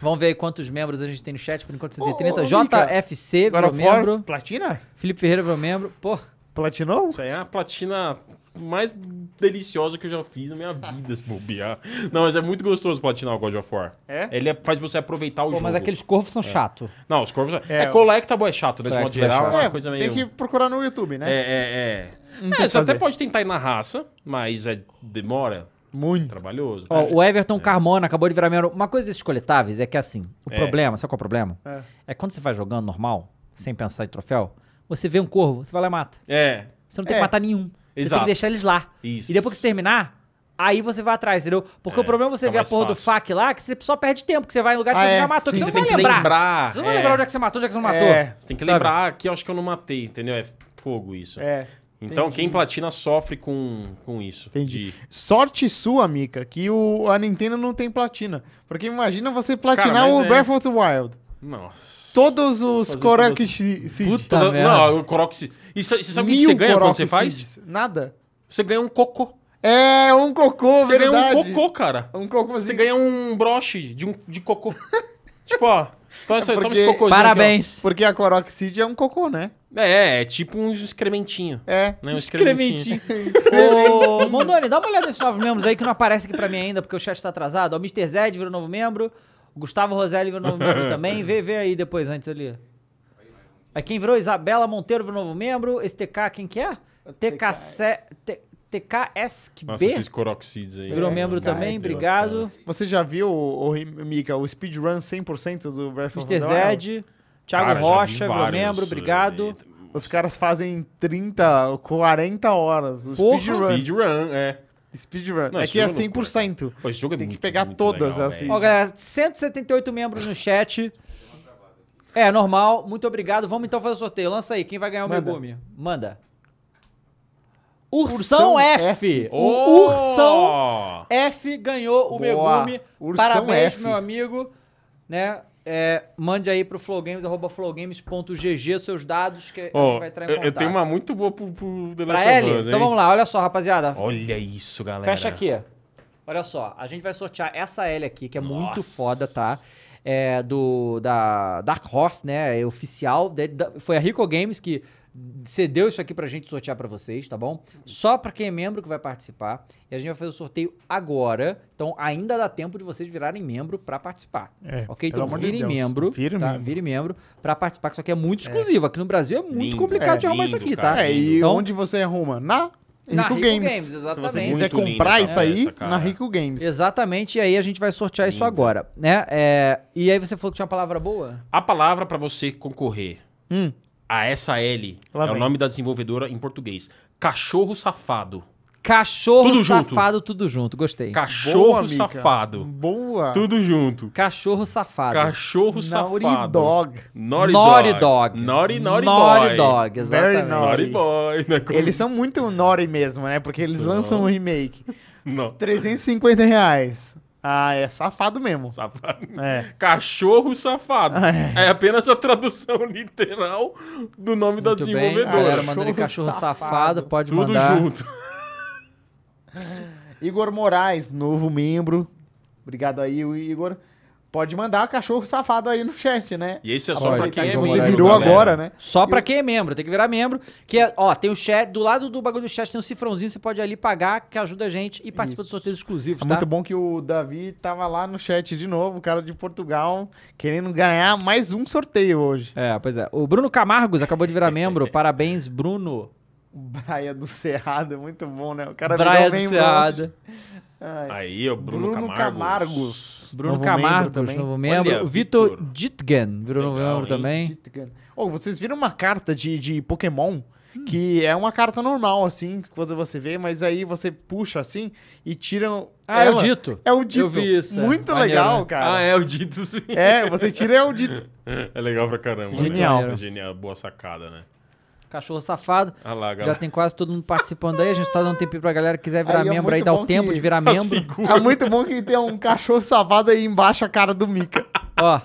Vamos ver aí quantos membros a gente tem no chat. Por enquanto, ô, JFC, virou membro. Platina? Felipe Ferreira, virou membro. Pô. Platinou? Isso aí é a platina mais deliciosa que eu já fiz na minha vida, se bobear. Não, mas é muito gostoso platinar o God of War. É? Ele é, faz você aproveitar o Pô, jogo. Mas aqueles corvos são é. chato. Não, os corvos... É, é collectable é chato, né? De modo é geral, é, é coisa meio... Tem que procurar no YouTube, né? É, é, é. é você até pode tentar ir na raça, mas é demora. Muito. Trabalhoso. Ó, é. O Everton é. Carmona acabou de virar membro. Uma coisa desses coletáveis é que assim, o é. problema, sabe qual é o problema? É. é quando você vai jogando normal, sem pensar em troféu, você vê um corvo, você vai lá e mata. É. Você não tem que é. matar nenhum. Exato. Você tem que deixar eles lá. Isso. E depois que você terminar, aí você vai atrás, entendeu? Porque é. o problema é você ver a porra fácil. do fac lá, que você só perde tempo, que você vai em lugares ah, que você já é. matou. Sim, que você, não tem vai que lembrar. lembrar. Você não vai lembrar onde é que você matou, onde é que você não matou. Você tem que sabe? lembrar que eu acho que eu não matei, entendeu? É fogo isso. É. Então, Entendi. quem platina sofre com, com isso. Entendi. De... Sorte sua, Mica, que o, a Nintendo não tem platina. Porque imagina você platinar Cara, o é... Breath of the Wild. Nossa. Todos os Korok todos... Puta, Toda... não, o Korok Seed. E você sabe o que você ganha quando você faz? Nada. Você ganha um cocô. É, um cocô, Você verdade. ganha um cocô, cara. Um cocô, assim. Você ganha um broche de, um, de cocô. tipo, ó, toma, essa, é porque... toma esse cocôzinho Parabéns. Aqui, porque a Korok Seed é um cocô, né? É, é tipo um excrementinho. É. não é Um excrementinho. excrementinho. Ô, Mondoni, dá uma olhada nesses novos membros aí que não aparece aqui pra mim ainda, porque o chat tá atrasado. O Mr. Zed virou novo membro. O Gustavo Roselli virou novo membro também. Vê, vê aí depois, antes ali. Aí é, quem virou? Isabela Monteiro virou novo membro. Esse TK, quem que é? TK... TKSB. Nossa, esses Coroxids aí. Virou é, membro também, Deus obrigado. Cara. Você já viu, o, o, Mika, o speedrun 100% do Breath of the Wild? Mr. Zed. Thiago Cara, Rocha, meu membro, é, obrigado. Os caras fazem 30, 40 horas. speedrun. Speedrun, é. Speedrun. é que é 100%. É esse jogo é Tem muito, que pegar todas. Legal, é assim. Ó, galera, 178 membros no chat. É, normal. Muito obrigado. Vamos então fazer o sorteio. Lança aí. Quem vai ganhar é o Megumi? Manda. Ursão, Ursão F. F. O oh! Ursão F ganhou o Megumi. Parabéns, F. meu amigo. Né? É, mande aí pro Flowgames, arroba flowgames.gg seus dados que oh, a gente vai entrar em contato. Eu tenho uma muito boa pro, pro The Last pra of Us, Então vamos lá, olha só, rapaziada. Olha isso, galera. Fecha aqui. Olha só, a gente vai sortear essa L aqui, que é Nossa. muito foda, tá? É do da Dark Horse, né? É oficial. De, da, foi a Rico Games que cedeu isso aqui pra gente sortear para vocês, tá bom? Só para quem é membro que vai participar. E a gente vai fazer o sorteio agora. Então ainda dá tempo de vocês virarem membro para participar. É, ok? Então virem de membro. Vire tá? membro. Vire membro para participar, que isso aqui é muito é. exclusivo. Aqui no Brasil é muito lindo, complicado é, de arrumar lindo, isso aqui, tá? cara, tá? É, e então, onde você arruma? Na Rico na Rico Games. Games exatamente. Se você quiser comprar isso aí, essa, na Rico Games. Exatamente, e aí a gente vai sortear isso agora. Né? É, e aí você falou que tinha uma palavra boa? A palavra para você concorrer hum. A essa L é vem. o nome da desenvolvedora em português. Cachorro Safado. Cachorro Tudo safado, tudo junto. Gostei. Cachorro Boa, Safado. Boa. Tudo junto. Cachorro safado. Cachorro Naughty Safado. Dog. Naughty Naughty Dog. Naughty, naughty, Naughty Dog, Very Dog, naughty. Boy. Né? Como- Eles são muito Nori mesmo, né? Porque eles São. lançam um remake. Não. 350 reais. Ah, é safado mesmo. Safado. É. Cachorro safado. Ah, é. é. apenas a tradução literal do nome Muito da desenvolvedora. Bem. Galera, cachorro safado, safado pode Tudo mandar. Tudo junto. Igor Moraes, novo membro. Obrigado aí, Igor. Pode mandar cachorro safado aí no chat, né? E esse é só para tá quem é membro. Você virou agora, né? Só para quem é membro, tem que virar membro. Que é, ó, tem o chat, do lado do bagulho do chat tem um cifrãozinho, você pode ali pagar, que ajuda a gente e participa dos sorteios exclusivos, é tá? Muito bom que o Davi tava lá no chat de novo, o cara de Portugal, querendo ganhar mais um sorteio hoje. É, pois é. O Bruno Camargos acabou de virar membro, parabéns, Bruno. Braia do Cerrado, é muito bom, né? O cara Braia do Cerrado. Aí, o Bruno, Bruno Camargos. Camargos. Bruno novo Camargos, membro novo membro. Olha, Vitor, Vitor Ditgen virou Legal, novo membro hein? também. Oh, vocês viram uma carta de, de Pokémon? Hum. Que é uma carta normal, assim, que você vê, mas aí você puxa assim e tira. Ah, ela. é o dito. É o dito. Eu vi isso. É. Muito é. legal, Maneiro. Né? cara. Ah, é o dito, sim. É, você tira é o dito. É legal pra caramba. Né? Genial. Né? Genial, boa sacada, né? Cachorro safado. Ah lá, já tem quase todo mundo participando aí. A gente tá dando tempo pra galera que quiser virar aí é membro aí, dá o tempo de virar membro. Figuras. É muito bom que tenha um cachorro safado aí embaixo a cara do Mica. Ó.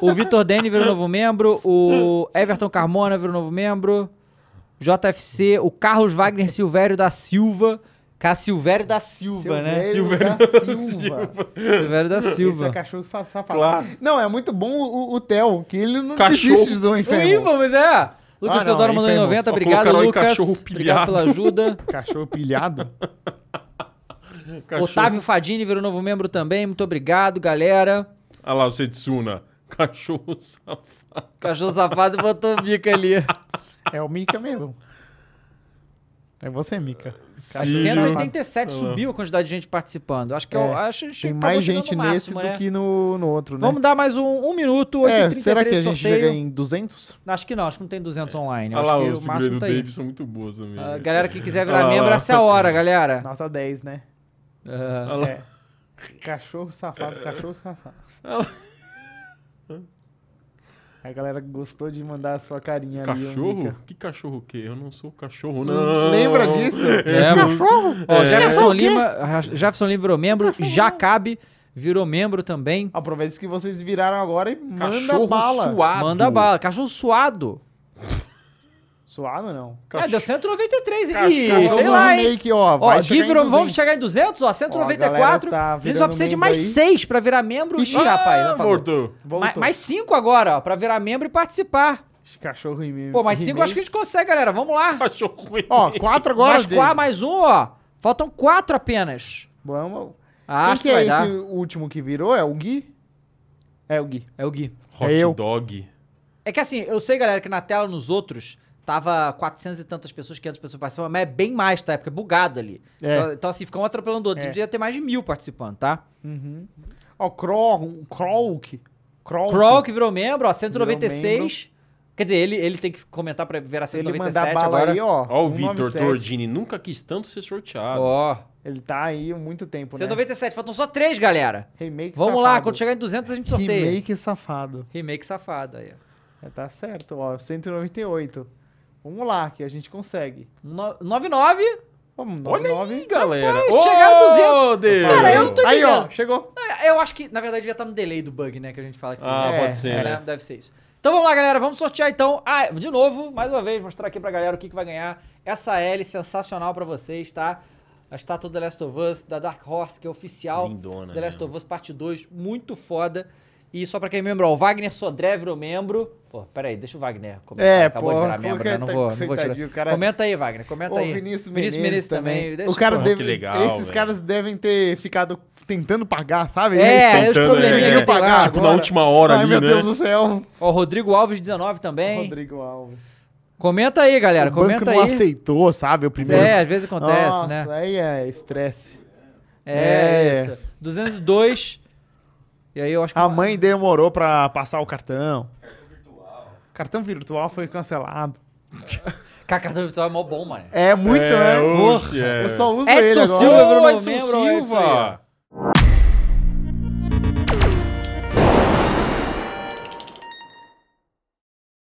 O Vitor Dene virou novo membro, o Everton Carmona virou novo membro, JFC, o Carlos Wagner Silvério da Silva. Cá, é Silvério da Silva, Silvério né? Silvério da, da Silva. Silvério da Silva. Esse é cachorro safado. Claro. Não, é muito bom o, o Theo, que ele não cachorro. desiste do inferno. Sim, mas é. Lucas ah, Teodoro mandou 90, obrigado, Lucas. Cachorro pilhado. Obrigado pela ajuda. cachorro pilhado. Cachorro. Otávio Fadini virou novo membro também. Muito obrigado, galera. Olha lá, Setsuna. Cachorro safado. Cachorro safado botou o Mika ali. É o Mika mesmo. É você, Mica. Sim. 187 subiu a quantidade de gente participando. Acho que é. eu é. acho que Tem mais gente máximo, nesse né? do que no, no outro, né? Vamos dar mais um, um minuto, 8 é, Será que a gente sorteio. chega em 200? Acho que não, acho que não tem 200 é. online. Olha ah, lá, os figuras do tá Dave são muito boas também. A galera que quiser virar membro, essa é a hora, galera. Nota 10, né? Uh, é. Cachorro safado, cachorro safado. A galera gostou de mandar a sua carinha cachorro? ali. Cachorro? Que cachorro o quê? Eu não sou cachorro, hum, não. Lembra disso? É, cachorro? Ó, é. Jefferson, Lima, ah, Jefferson Lima virou membro, já cabe virou membro também. Aproveita que vocês viraram agora e manda cachorro bala. Suado. Manda bala. Cachorro suado. Suado não. Cach... É, deu 193. Cach... Ih, sei lá, hein? Remake, ó, ó chegar vamos chegar em 200, ó, 194. Ó, a, tá a gente só precisa de mais aí. 6 pra virar membro. Ixi, ah, rapaz. Voltou. voltou. Ma mais 5 agora, ó, pra virar membro e participar. Cachorro ruim mesmo. Pô, mais 5 acho que a gente consegue, galera. Vamos lá. Cachorro ruim. Ó, 4 agora. Mais, quatro, mais um, ó. Faltam 4 apenas. Vamos. Ah, Quem que, é esse último que virou? É o Gui? É o Gui. É o Gui. Hot é dog. É que assim, eu sei, galera, que na tela, nos outros, tava 400 e tantas pessoas, 500 pessoas participando, mas é bem mais, tá? É porque é bugado ali. É. Então, então, assim, fica um atropelando o outro. É. Devia ter mais de mil participando, tá? Uhum. Ó, Krog, Krog, Krog. Krog virou membro, ó, 196. Virou membro. Quer dizer, ele, ele tem que comentar pra virar 197 ele bala agora. Aí, ó, ó o Vitor Tordini, nunca quis tanto ser sorteado. Ó. Ele tá aí há muito tempo, 197, né? faltam só três, galera. Remake Vamos safado. lá, quando chegar em 200 a gente sorteia. Remake safado. Remake safado, aí, ó. É, tá certo, ó, 198. Vamos lá, que a gente consegue. 99? Vamos, 99. nove aí, galera. chegaram 200. Deus. Cara, eu tô Aí, ó, chegou. É, eu acho que, na verdade, já tá no delay do bug, né, que a gente fala aqui. Ah, é, pode ser, é, né? Deve ser isso. Então vamos lá, galera. Vamos sortear, então. Ah, de novo, mais uma vez, mostrar aqui pra galera o que, que vai ganhar. Essa L sensacional pra vocês, tá? A estátua The Last of Us, da Dark Horse, que é oficial. Lindona. The Last mesmo. Né? of Us Parte 2, muito foda. E só pra quem é membro, ó, o Wagner Sodré virou membro. Pô, peraí, deixa o Wagner comentar. É, Acabou porra, de virar membro, né? É não vou, não vou tirar. Cara... Comenta aí, Wagner, comenta o aí. Vinícius Menezes, Vinícius Menezes também. também. O cara porra, deve... legal, Esses caras devem ter ficado tentando pagar, sabe? É, Eles tentando, é. pagar. Tipo, agora. na última hora Ai, ali, meu né? Deus do céu. Ó, Rodrigo Alves, 19 também. Rodrigo Alves. Comenta aí, galera, o comenta banco aí. não aceitou, sabe? O primeiro... É, às vezes acontece, Nossa, né? Nossa, aí é estresse. É, é. Isso. 202... E aí eu acho que... A mãe demorou pra passar o cartão. Cartão virtual foi cancelado. Cara, cartão virtual é mó bom, mano. É muito, é, né? Oxe, é. Eu só uso Edson ele agora. Silva virou meu membro, Edson Silva.